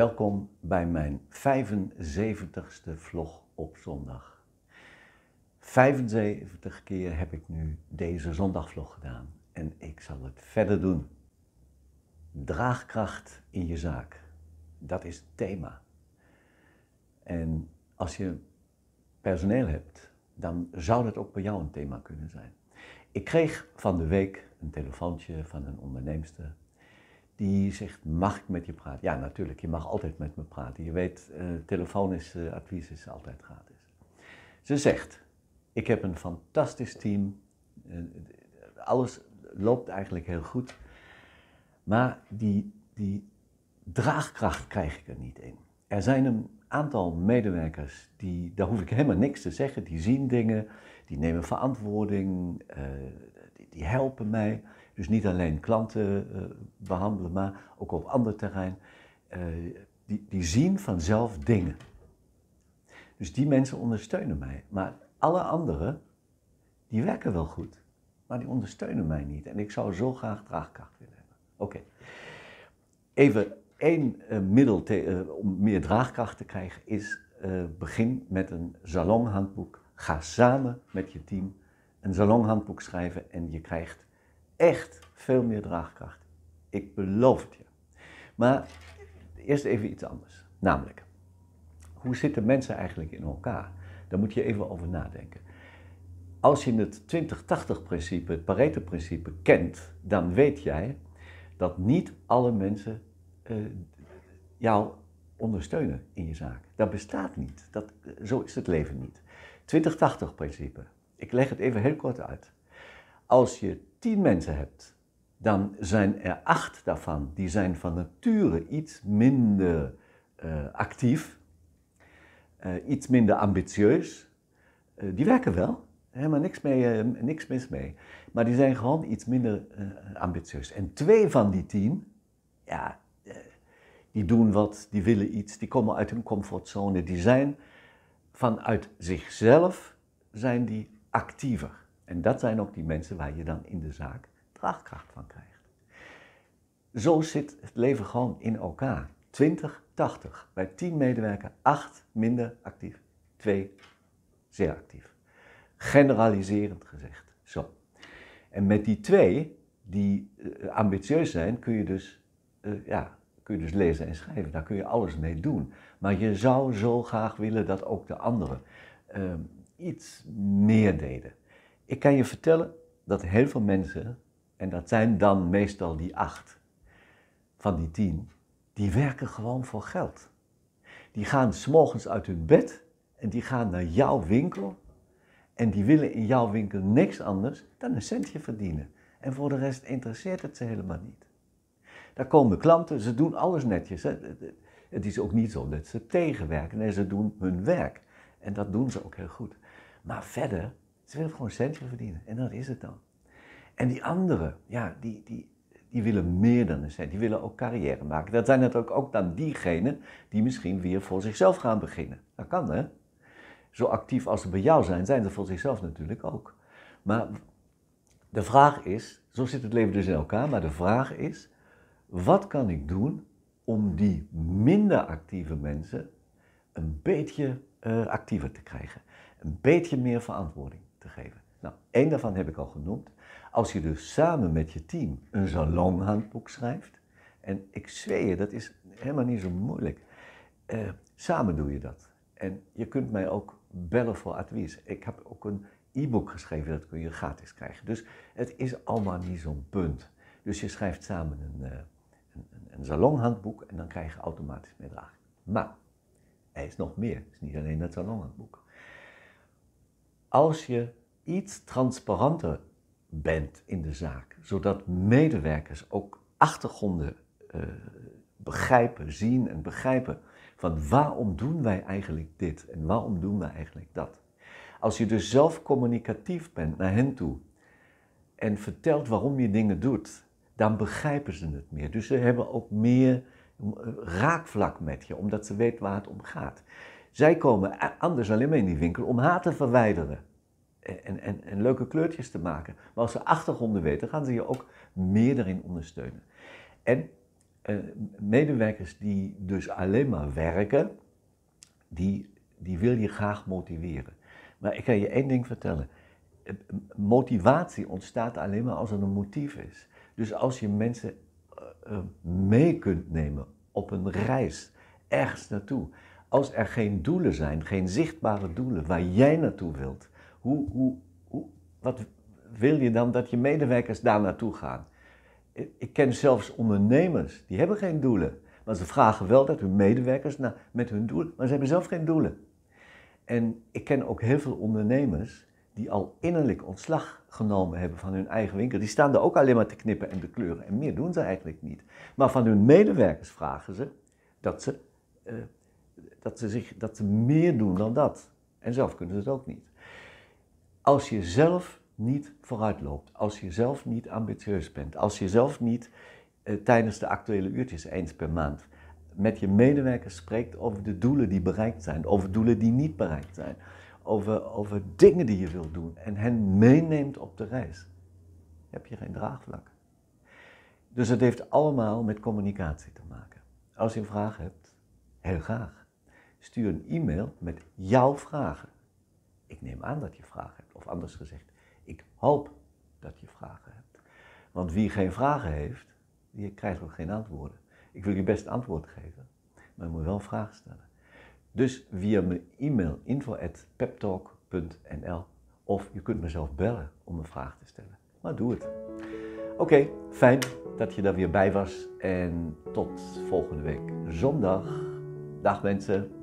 Welkom bij mijn 75ste vlog op zondag. 75 keer heb ik nu deze zondagvlog gedaan en ik zal het verder doen. Draagkracht in je zaak, dat is het thema. En als je personeel hebt, dan zou dat ook bij jou een thema kunnen zijn. Ik kreeg van de week een telefoontje van een onderneemster die zegt, mag ik met je praten? Ja, natuurlijk, je mag altijd met me praten. Je weet, uh, eh, telefonisch eh, advies is altijd gratis. Ze zegt, ik heb een fantastisch team. Eh, alles loopt eigenlijk heel goed. Maar die, die draagkracht krijg ik er niet in. Er zijn een aantal medewerkers, die, daar hoef ik helemaal niks te zeggen. Die zien dingen, die nemen verantwoording, die, die helpen mij. Dus niet alleen klanten eh, behandelen, maar ook op ander terrein. Eh, die, die zien vanzelf dingen. Dus die mensen ondersteunen mij. Maar alle anderen, die werken wel goed, maar die ondersteunen mij niet. En ik zou zo graag draagkracht willen hebben. Oké. Even één eh, middel om meer draagkracht te krijgen is begin met een salonhandboek. Ga samen met je team een salonhandboek schrijven en je krijgt echt veel meer draagkracht. Ik beloof het je. Maar eerst even iets anders. Namelijk, hoe zitten mensen eigenlijk in elkaar? Daar moet je even over nadenken. Als je het 20-80-principe, het Pareto-principe, kent, dan weet jij dat niet alle mensen eh, jou ondersteunen in je zaak. Dat bestaat niet. Dat, eh, zo is het leven niet. 20-80-principe. Ik leg het even heel kort uit. Als je tien mensen hebt, dan zijn er acht daarvan die zijn van nature iets minder eh, actief, eh, iets minder ambitieus. Eh, die werken wel, helemaal niks, mee, niks mis mee. Maar die zijn gewoon iets minder ambitieus. En twee van die tien, ja, die doen wat, die willen iets, die komen uit hun comfortzone, die zijn vanuit zichzelf zijn die actiever. En dat zijn ook die mensen waar je dan in de zaak draagkracht van krijgt. Zo zit het leven gewoon in elkaar. 20, 80. Bij 10 medewerkers 8 minder actief, 2 zeer actief. Generaliserend gezegd. Zo. En met die twee die eh, ambitieus zijn, kun je, dus, eh, ja, kun je dus lezen en schrijven. Daar kun je alles mee doen. Maar je zou zo graag willen dat ook de anderen ehm, iets meer deden. Ik kan je vertellen dat heel veel mensen, en dat zijn dan meestal die acht van die tien, die werken gewoon voor geld. Die gaan s'morgens uit hun bed en die gaan naar jouw winkel. En die willen in jouw winkel niks anders dan een centje verdienen. En voor de rest interesseert het ze helemaal niet. Daar komen klanten, ze doen alles netjes. Het is ook niet zo dat ze tegenwerken. Nee, ze doen hun werk. En dat doen ze ook heel goed. Maar verder ze willen gewoon centjes verdienen. En dat is het dan. En die anderen, ja, die, die, die willen meer dan een cent. Die willen ook carrière maken. Dat zijn natuurlijk ook dan diegenen die misschien weer voor zichzelf gaan beginnen. Dat kan, hè? Zo actief als ze bij jou zijn, zijn ze voor zichzelf natuurlijk ook. Maar de vraag is, zo zit het leven dus in elkaar, maar de vraag is, wat kan ik doen om die minder actieve mensen een beetje eh, actiever te krijgen? Een beetje meer verantwoording te geven. Nou, één daarvan heb ik al genoemd. Als je dus samen met je team een salonhandboek schrijft, en ik zweer je, dat is helemaal niet zo moeilijk. Eh, samen doe je dat. En je kunt mij ook bellen voor advies. Ik heb ook een e-book geschreven, dat kun je gratis krijgen. Dus het is allemaal niet zo'n punt. Dus je schrijft samen een, uh, een, een salonhandboek en dan krijg je automatisch meedragen. Maar er is nog meer. Het is niet alleen dat salonhandboek als je iets transparanter bent in de zaak, zodat medewerkers ook achtergronden eh, begrijpen, zien en begrijpen van waarom doen wij eigenlijk dit en waarom doen wij eigenlijk dat. Als je dus zelf communicatief bent naar hen toe en vertelt waarom je dingen doet, dan begrijpen ze het meer. Dus ze hebben ook meer eh, raakvlak met je, omdat ze weten waar het om gaat. Zij komen anders alleen maar in die winkel om haar te verwijderen. En, en, en leuke kleurtjes te maken. Maar als ze achtergronden weten, gaan ze je ook meer daarin ondersteunen. En eh, medewerkers die dus alleen maar werken, die, die wil je graag motiveren. Maar ik ga je één ding vertellen. Eh, motivatie ontstaat alleen maar als er een motief is. Dus als je mensen eh, eh, mee kunt nemen op een reis ergens naartoe als er geen doelen zijn, geen zichtbare doelen waar jij naartoe wilt, hoe, hoe, wat wil je dan dat je medewerkers daar naartoe gaan? Ik ken zelfs ondernemers, die hebben geen doelen. Maar ze vragen wel dat hun medewerkers naar, met hun doelen, maar ze hebben zelf geen doelen. En ik ken ook heel veel ondernemers die al innerlijk ontslag genomen hebben van hun eigen winkel. Die staan er ook alleen maar te knippen en te kleuren en meer doen ze eigenlijk niet. Maar van hun medewerkers vragen ze dat ze eh, dat ze, zich, dat ze meer doen dan dat. En zelf kunnen ze het ook niet. Als je zelf niet vooruit loopt, als je zelf niet ambitieus bent, als je zelf niet eh, tijdens de actuele uurtjes eens per maand met je medewerkers spreekt over de doelen die bereikt zijn, over doelen die niet bereikt zijn, over, over dingen die je wilt doen en hen meeneemt op de reis, heb je geen draagvlak. Dus het heeft allemaal met communicatie te maken. Als je een vraag hebt, heel graag. Stuur een e-mail met jouw vragen. Ik neem aan dat je vragen hebt. Of anders gezegd, ik hoop dat je vragen hebt. Want wie geen vragen heeft, die krijgt ook geen antwoorden. Ik wil je best antwoord geven, maar je moet wel vragen stellen. Dus via mijn e-mail info.peptalk.nl of je kunt mezelf bellen om een vraag te stellen. Maar doe het. Oké, fijn dat je daar weer bij was. En tot volgende week zondag. Dag mensen.